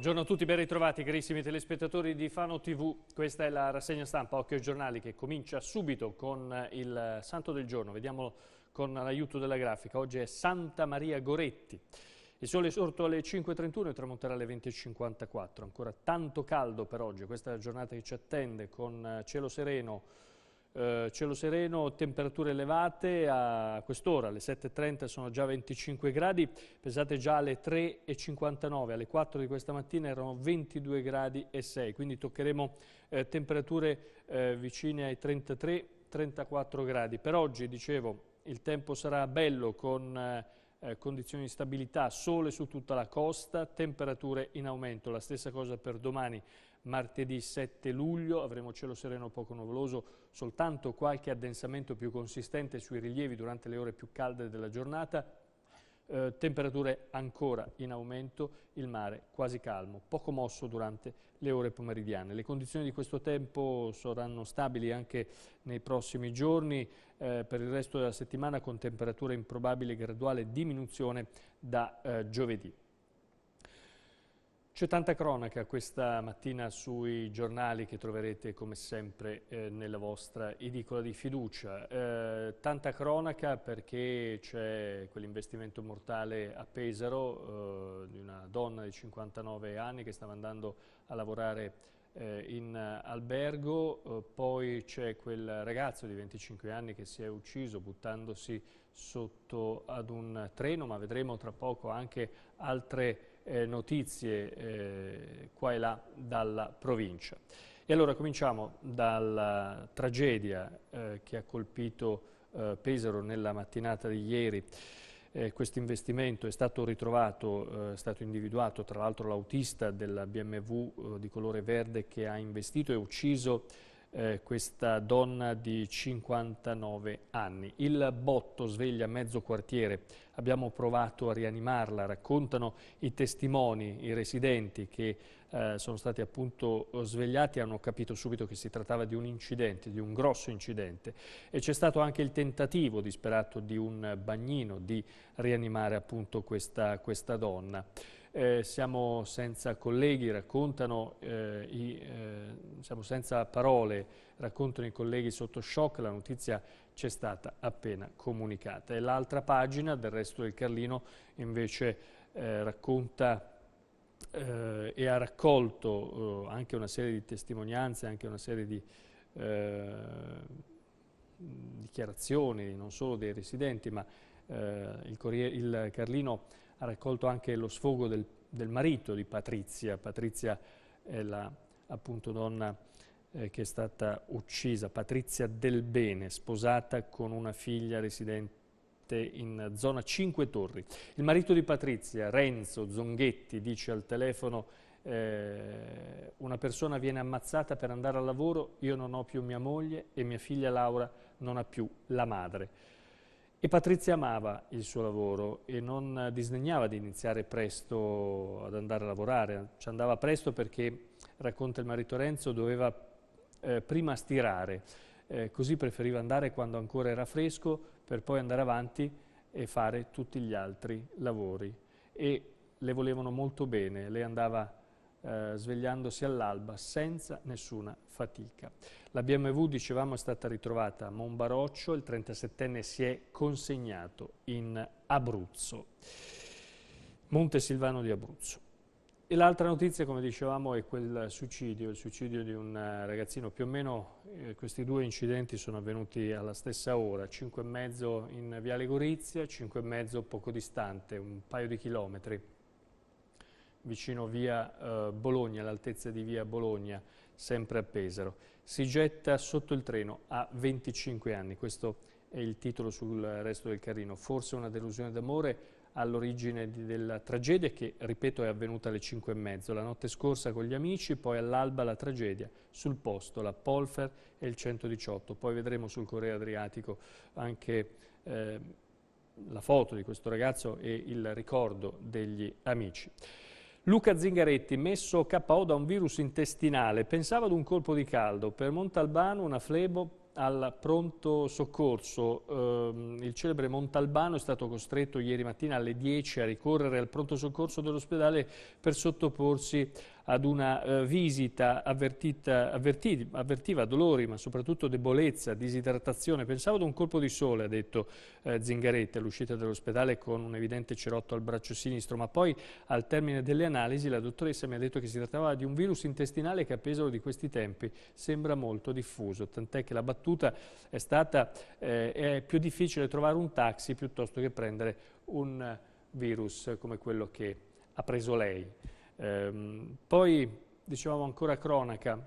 Buongiorno a tutti, ben ritrovati carissimi telespettatori di Fano TV. Questa è la rassegna stampa Occhio ai giornali che comincia subito con il santo del giorno. Vediamolo con l'aiuto della grafica. Oggi è Santa Maria Goretti. Il sole è sorto alle 5.31 e tramonterà alle 20.54. Ancora tanto caldo per oggi, questa è la giornata che ci attende con cielo sereno, eh, cielo sereno, temperature elevate a quest'ora, alle 7.30 sono già 25 gradi, pensate già alle 3.59, alle 4 di questa mattina erano 22 gradi e 6, quindi toccheremo eh, temperature eh, vicine ai 33-34 gradi. Per oggi, dicevo, il tempo sarà bello con... Eh, eh, condizioni di stabilità, sole su tutta la costa, temperature in aumento. La stessa cosa per domani, Martedì 7 luglio avremo cielo sereno poco nuvoloso, soltanto qualche addensamento più consistente sui rilievi durante le ore più calde della giornata. Eh, temperature ancora in aumento, il mare quasi calmo, poco mosso durante le ore pomeridiane. Le condizioni di questo tempo saranno stabili anche nei prossimi giorni, eh, per il resto della settimana con temperature improbabile graduale diminuzione da eh, giovedì. C'è tanta cronaca questa mattina sui giornali che troverete come sempre eh, nella vostra edicola di fiducia. Eh, tanta cronaca perché c'è quell'investimento mortale a Pesaro eh, di una donna di 59 anni che stava andando a lavorare eh, in albergo, eh, poi c'è quel ragazzo di 25 anni che si è ucciso buttandosi sotto ad un treno, ma vedremo tra poco anche altre eh, notizie eh, qua e là dalla provincia. E allora cominciamo dalla tragedia eh, che ha colpito eh, Pesaro nella mattinata di ieri. Eh, questo investimento è stato ritrovato, eh, è stato individuato tra l'altro l'autista della BMW di colore verde che ha investito e ucciso eh, questa donna di 59 anni. Il botto sveglia mezzo quartiere, abbiamo provato a rianimarla, raccontano i testimoni, i residenti che eh, sono stati appunto svegliati hanno capito subito che si trattava di un incidente, di un grosso incidente e c'è stato anche il tentativo disperato di un bagnino di rianimare appunto questa, questa donna eh, siamo senza colleghi, raccontano, eh, i, eh, siamo senza parole, raccontano i colleghi sotto shock, la notizia c'è stata appena comunicata. E l'altra pagina del resto del Carlino invece eh, racconta eh, e ha raccolto anche una serie di testimonianze, anche una serie di dichiarazioni non solo dei residenti, ma eh, il, il, Carlino ha raccolto anche lo sfogo del, del marito di Patrizia. Patrizia è la appunto, donna eh, che è stata uccisa, Patrizia Del Bene, sposata con una figlia residente in zona 5 Torri. Il marito di Patrizia, Renzo Zonghetti, dice al telefono eh, una persona viene ammazzata per andare al lavoro, io non ho più mia moglie e mia figlia Laura non ha più la madre. E Patrizia amava il suo lavoro e non disdegnava di iniziare presto ad andare a lavorare, ci andava presto perché, racconta il marito Renzo, doveva eh, prima stirare, eh, così preferiva andare quando ancora era fresco per poi andare avanti e fare tutti gli altri lavori. E le volevano molto bene, lei andava eh, svegliandosi all'alba senza nessuna fatica. La BMW, dicevamo, è stata ritrovata a Monbaroccio, il 37enne si è consegnato in Abruzzo, Monte Silvano di Abruzzo. E l'altra notizia, come dicevamo, è quel suicidio, il suicidio di un eh, ragazzino. Più o meno eh, questi due incidenti sono avvenuti alla stessa ora, 5 e mezzo in Viale Gorizia, 5 e mezzo poco distante, un paio di chilometri vicino via eh, Bologna, all'altezza di via Bologna, sempre a Pesaro. Si getta sotto il treno a 25 anni, questo è il titolo sul resto del carrino. Forse una delusione d'amore all'origine della tragedia che, ripeto, è avvenuta alle 5 e mezzo, la notte scorsa con gli amici, poi all'alba la tragedia, sul posto la Polfer e il 118. Poi vedremo sul Corriere Adriatico anche... Eh, la foto di questo ragazzo e il ricordo degli amici. Luca Zingaretti, messo KO da un virus intestinale, pensava ad un colpo di caldo. Per Montalbano una flebo al pronto soccorso. Eh, il celebre Montalbano è stato costretto ieri mattina alle 10 a ricorrere al pronto soccorso dell'ospedale per sottoporsi ad una eh, visita avvertiva dolori, ma soprattutto debolezza, disidratazione. Pensavo ad un colpo di sole, ha detto eh, Zingaretti all'uscita dall'ospedale con un evidente cerotto al braccio sinistro, ma poi al termine delle analisi la dottoressa mi ha detto che si trattava di un virus intestinale che a Pesaro di questi tempi sembra molto diffuso, tant'è che la battuta è stata eh, è più difficile trovare un taxi piuttosto che prendere un virus come quello che ha preso lei. Ehm, poi, dicevamo ancora cronaca,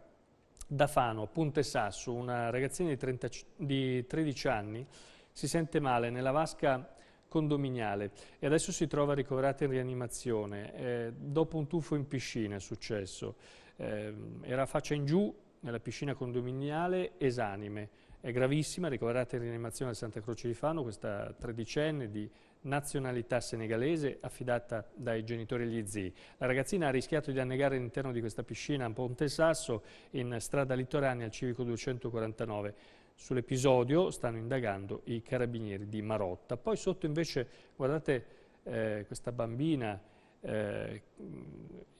da Fano, Ponte Sasso, una ragazzina di, 30, di 13 anni si sente male nella vasca condominiale e adesso si trova ricoverata in rianimazione. Eh, dopo un tuffo in piscina è successo. Eh, era faccia in giù nella piscina condominiale esanime. È gravissima, ricoverata in rianimazione a Santa Croce di Fano, questa tredicenne di nazionalità senegalese affidata dai genitori e gli zii. La ragazzina ha rischiato di annegare all'interno di questa piscina a Ponte Sasso in strada litoranea al civico 249. Sull'episodio stanno indagando i carabinieri di Marotta. Poi sotto invece guardate eh, questa bambina eh,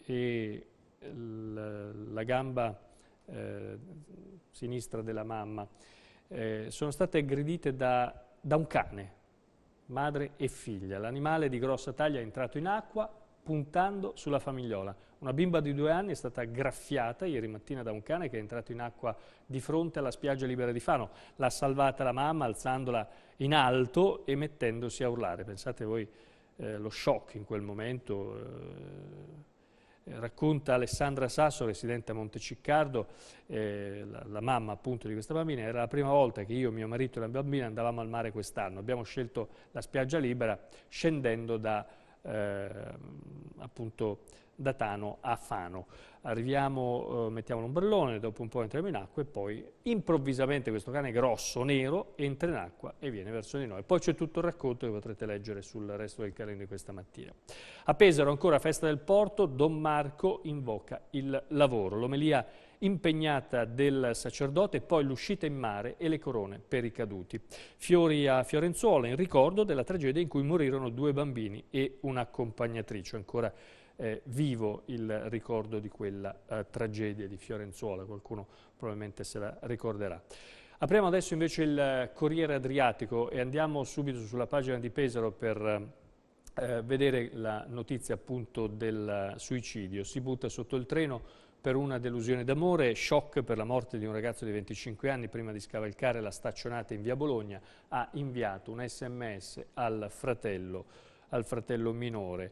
e la gamba eh, sinistra della mamma. Eh, sono state aggredite da, da un cane, madre e figlia. L'animale di grossa taglia è entrato in acqua puntando sulla famigliola. Una bimba di due anni è stata graffiata ieri mattina da un cane che è entrato in acqua di fronte alla spiaggia libera di Fano. L'ha salvata la mamma alzandola in alto e mettendosi a urlare. Pensate voi eh, lo shock in quel momento. Eh, eh, racconta Alessandra Sasso, residente a Monteciccardo, eh, la, la, mamma appunto di questa bambina, era la prima volta che io, mio marito e la bambina andavamo al mare quest'anno, abbiamo scelto la spiaggia libera scendendo da eh, appunto da Tano a Fano. Arriviamo, eh, mettiamo l'ombrellone, dopo un po' entriamo in acqua e poi improvvisamente questo cane grosso, nero, entra in acqua e viene verso di noi. Poi c'è tutto il racconto che potrete leggere sul resto del calendario di questa mattina. A Pesaro ancora festa del porto, Don Marco invoca il lavoro. L'omelia impegnata del sacerdote, poi l'uscita in mare e le corone per i caduti. Fiori a Fiorenzuola in ricordo della tragedia in cui morirono due bambini e un'accompagnatrice. Ancora eh, vivo il ricordo di quella eh, tragedia di Fiorenzuola, qualcuno probabilmente se la ricorderà. Apriamo adesso invece il Corriere Adriatico e andiamo subito sulla pagina di Pesaro per eh, vedere la notizia appunto del suicidio. Si butta sotto il treno per una delusione d'amore, shock per la morte di un ragazzo di 25 anni prima di scavalcare la staccionata in via Bologna, ha inviato un sms al fratello, al fratello minore.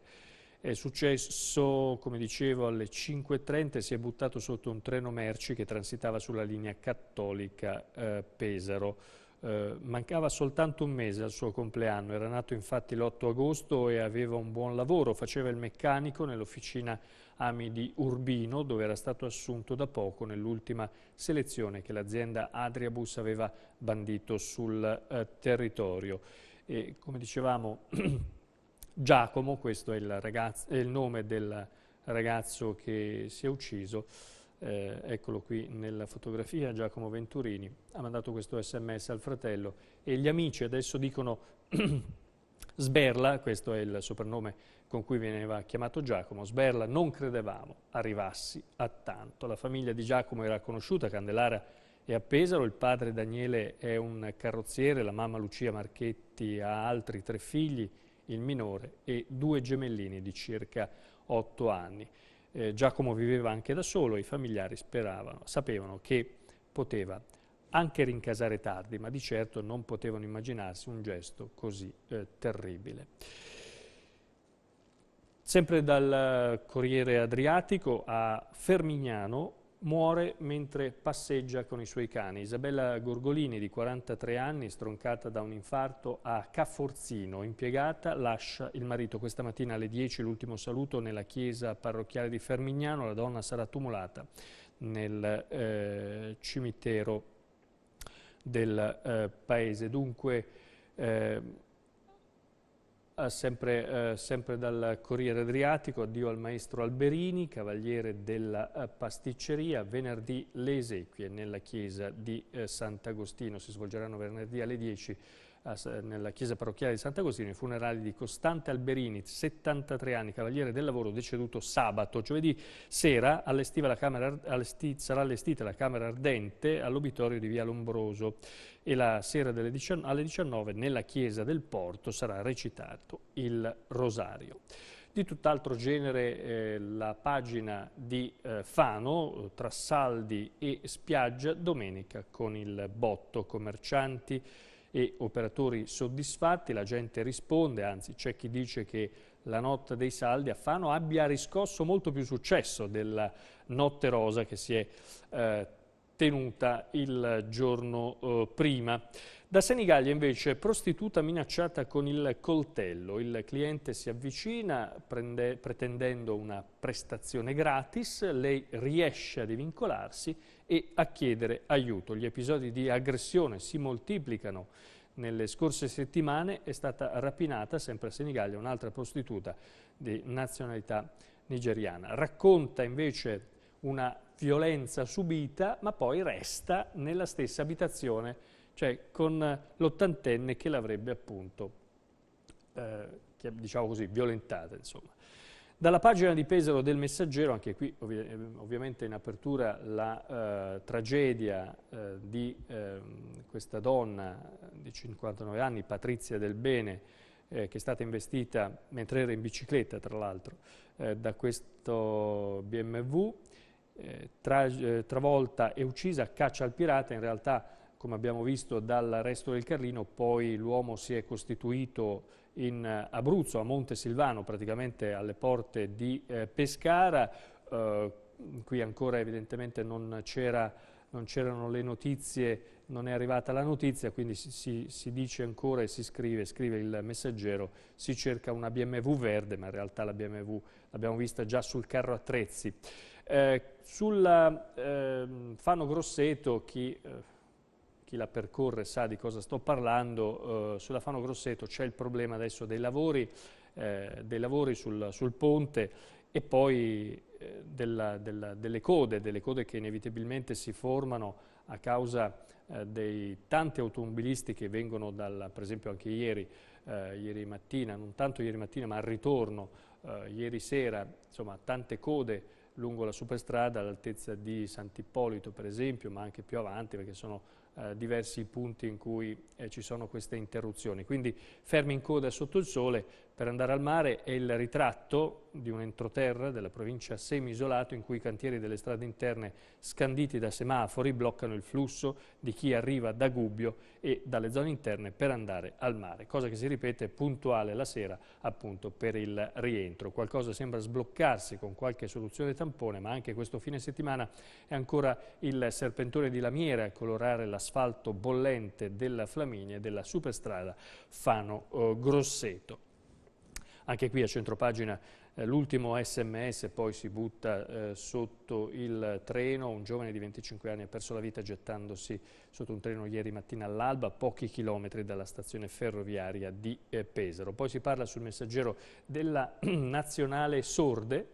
È successo, come dicevo, alle 5.30 si è buttato sotto un treno merci che transitava sulla linea cattolica eh, Pesaro. Eh, mancava soltanto un mese al suo compleanno, era nato infatti l'8 agosto e aveva un buon lavoro, faceva il meccanico nell'officina Ami di Urbino dove era stato assunto da poco nell'ultima selezione che l'azienda Adriabus aveva bandito sul eh, territorio. E, come dicevamo Giacomo, questo è il, ragazzo, è il nome del ragazzo che si è ucciso, eh, eccolo qui nella fotografia, Giacomo Venturini, ha mandato questo sms al fratello e gli amici adesso dicono Sberla, questo è il soprannome con cui veniva chiamato Giacomo, Sberla non credevamo arrivassi a tanto. La famiglia di Giacomo era conosciuta, Candelara è a Pesaro, il padre Daniele è un carrozziere, la mamma Lucia Marchetti ha altri tre figli, il minore, e due gemellini di circa 8 anni. Eh, Giacomo viveva anche da solo, i familiari speravano, sapevano che poteva anche rincasare tardi, ma di certo non potevano immaginarsi un gesto così eh, terribile. Sempre dal eh, Corriere Adriatico a Fermignano muore mentre passeggia con i suoi cani. Isabella Gorgolini, di 43 anni, stroncata da un infarto a Caforzino, impiegata, lascia il marito. Questa mattina alle 10 l'ultimo saluto nella chiesa parrocchiale di Fermignano. La donna sarà tumulata nel eh, cimitero del eh, paese. Dunque... Eh, eh, sempre, eh, sempre, dal Corriere Adriatico, addio al maestro Alberini, cavaliere della eh, pasticceria, venerdì le esequie nella chiesa di eh, Sant'Agostino, si svolgeranno venerdì alle 10 nella chiesa parrocchiale di Sant'Agostino i funerali di Costante Alberini, 73 anni, cavaliere del lavoro, deceduto sabato. Giovedì sera la camera, allesti, sarà allestita la Camera Ardente all'obitorio di Via Lombroso e la sera 19, alle 19 nella chiesa del Porto sarà recitato il Rosario. Di tutt'altro genere eh, la pagina di eh, Fano, tra saldi e spiaggia, domenica con il botto commercianti, e operatori soddisfatti, la gente risponde, anzi c'è chi dice che la notte dei saldi a Fano abbia riscosso molto più successo della notte rosa che si è eh, tenuta il giorno eh, prima. Da Senigallia invece prostituta minacciata con il coltello. Il cliente si avvicina prende, pretendendo una prestazione gratis, lei riesce a divincolarsi e a chiedere aiuto. Gli episodi di aggressione si moltiplicano. Nelle scorse settimane è stata rapinata, sempre a Senigallia, un'altra prostituta di nazionalità nigeriana. Racconta invece una violenza subita, ma poi resta nella stessa abitazione, cioè con l'ottantenne che l'avrebbe appunto, eh, diciamo così, violentata. Insomma. Dalla pagina di Pesaro del Messaggero, anche qui ovvi ovviamente in apertura la eh, tragedia eh, di ehm, questa donna eh, di 59 anni, Patrizia Del Bene, eh, che è stata investita mentre era in bicicletta, tra l'altro, eh, da questo BMW eh, tra, eh, travolta e uccisa a caccia al pirata, in realtà come abbiamo visto dal resto del Carlino, poi l'uomo si è costituito in Abruzzo, a Monte Silvano, praticamente alle porte di eh, Pescara, eh, qui ancora evidentemente non c'erano le notizie, non è arrivata la notizia, quindi si, si, si, dice ancora e si scrive, scrive il messaggero, si cerca una BMW verde, ma in realtà la BMW l'abbiamo vista già sul carro attrezzi. Eh, sulla eh, Fano Grosseto, chi, eh, chi, la percorre sa di cosa sto parlando, eh, sulla Fano Grosseto c'è il problema adesso dei lavori, eh, dei lavori sul, sul, ponte e poi eh, della, della, delle code, delle code che inevitabilmente si formano a causa dei tanti automobilisti che vengono dal, per esempio anche ieri, ieri mattina, non tanto ieri mattina ma al ritorno, ieri sera, insomma tante code lungo la superstrada all'altezza di Sant'Ippolito per esempio, ma anche più avanti perché sono eh, diversi i punti in cui eh, ci sono queste interruzioni. Quindi fermi in coda sotto il sole per andare al mare è il ritratto di un entroterra della provincia semi-isolato in cui i cantieri delle strade interne scanditi da semafori bloccano il flusso di chi arriva da Gubbio e dalle zone interne per andare al mare, cosa che si ripete puntuale la sera appunto per il rientro. Qualcosa sembra sbloccarsi con qualche soluzione tampone, ma anche questo fine settimana è ancora il serpentone di lamiere a colorare l'asfalto bollente della Flaminia e della superstrada Fano-Grosseto. Eh, anche qui a centropagina eh, l'ultimo sms poi si butta eh, sotto il treno, un giovane di 25 anni ha perso la vita gettandosi sotto un treno ieri mattina all'alba, pochi chilometri dalla stazione ferroviaria di eh, Pesaro. Poi si parla sul messaggero della nazionale sorde,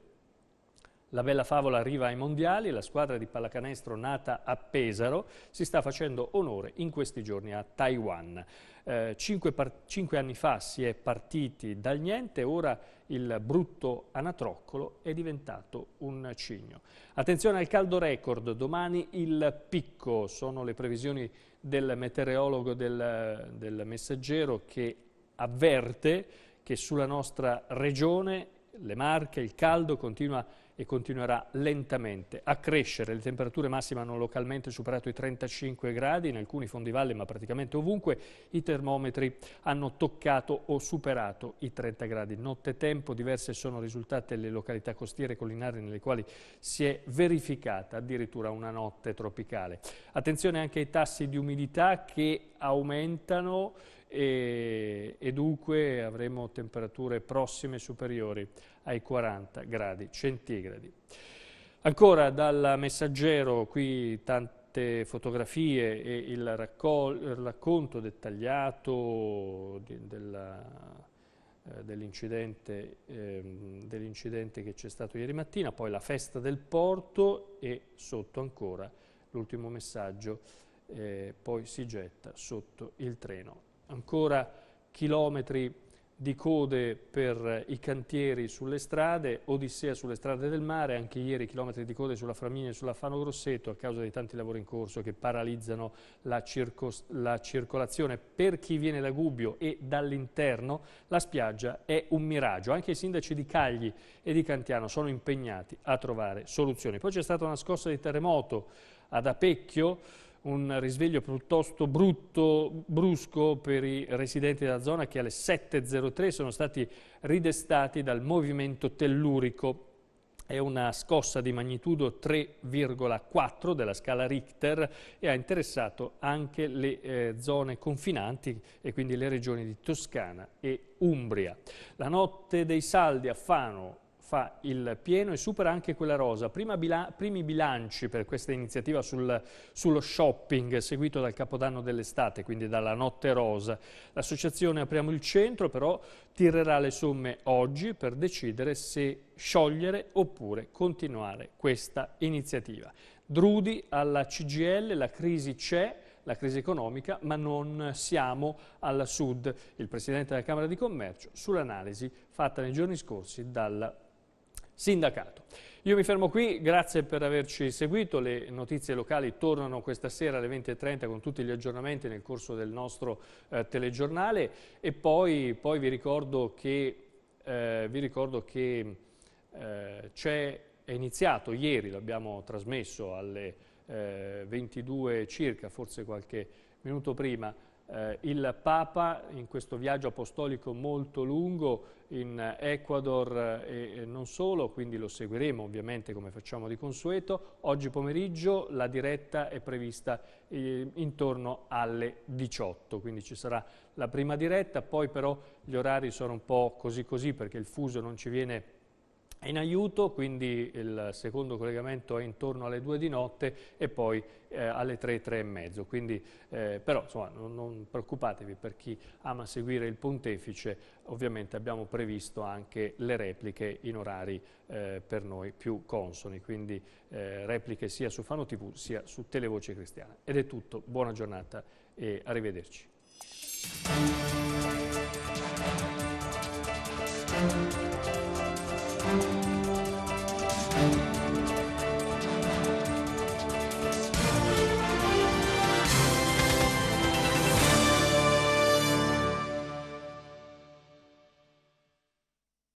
la bella favola arriva ai mondiali, la squadra di pallacanestro nata a Pesaro si sta facendo onore in questi giorni a Taiwan. Eh, cinque, cinque anni fa si è partiti dal niente, ora il brutto anatroccolo è diventato un cigno. Attenzione al caldo record, domani il picco, sono le previsioni del meteorologo del, del messaggero che avverte che sulla nostra regione, le Marche, il caldo continua a e continuerà lentamente a crescere. Le temperature massime hanno localmente superato i 35 gradi, in alcuni fondivalle ma praticamente ovunque i termometri hanno toccato o superato i 30 gradi. Nottetempo diverse sono risultate le località costiere e collinari nelle quali si è verificata addirittura una notte tropicale. Attenzione anche ai tassi di umidità che aumentano e, e dunque avremo temperature prossime superiori ai 40 gradi centigradi. Ancora dal messaggero qui tante fotografie e il, il racconto dettagliato di, della eh, dell'incidente ehm, dell che c'è stato ieri mattina, poi la festa del porto e sotto ancora l'ultimo messaggio eh, poi si getta sotto il treno. Ancora chilometri di code per i cantieri sulle strade, Odissea sulle strade del mare, anche ieri chilometri di code sulla Framigna e sulla Fano Grosseto a causa dei tanti lavori in corso che paralizzano la, la circolazione per chi viene da Gubbio e dall'interno, la spiaggia è un miraggio. Anche i sindaci di Cagli e di Cantiano sono impegnati a trovare soluzioni. Poi c'è stata una scossa di terremoto ad Apecchio, un risveglio piuttosto brutto, brusco per i residenti della zona che alle 7.03 sono stati ridestati dal movimento tellurico. È una scossa di magnitudo 3,4 della scala Richter e ha interessato anche le eh, zone confinanti e quindi le regioni di Toscana e Umbria. La notte dei saldi a Fano fa il pieno e supera anche quella rosa. Bila primi bilanci per questa iniziativa sul, sullo shopping seguito dal Capodanno dell'estate, quindi dalla Notte Rosa. L'associazione Apriamo il Centro però tirerà le somme oggi per decidere se sciogliere oppure continuare questa iniziativa. Drudi alla CGL, la crisi c'è, la crisi economica, ma non siamo al sud. Il Presidente della Camera di Commercio sull'analisi fatta nei giorni scorsi dalla sindacato. Io mi fermo qui, grazie per averci seguito, le notizie locali tornano questa sera alle 20.30 con tutti gli aggiornamenti nel corso del nostro eh, telegiornale e poi, poi, vi ricordo che, eh, che eh, c'è è iniziato ieri, l'abbiamo trasmesso alle 22 eh, circa, forse qualche minuto prima, eh, il Papa in questo viaggio apostolico molto lungo in Ecuador eh, e non solo, quindi lo seguiremo ovviamente come facciamo di consueto. Oggi pomeriggio la diretta è prevista eh, intorno alle 18, quindi ci sarà la prima diretta, poi però gli orari sono un po' così così perché il fuso non ci viene in aiuto, quindi il secondo collegamento è intorno alle 2 di notte e poi eh, alle 3, 3 e mezzo. Quindi, eh, però insomma, non, non, preoccupatevi per chi ama seguire il pontefice, ovviamente abbiamo previsto anche le repliche in orari eh, per noi più consoni, quindi eh, repliche sia su Fano TV sia su Televoce Cristiana. Ed è tutto, buona giornata e arrivederci.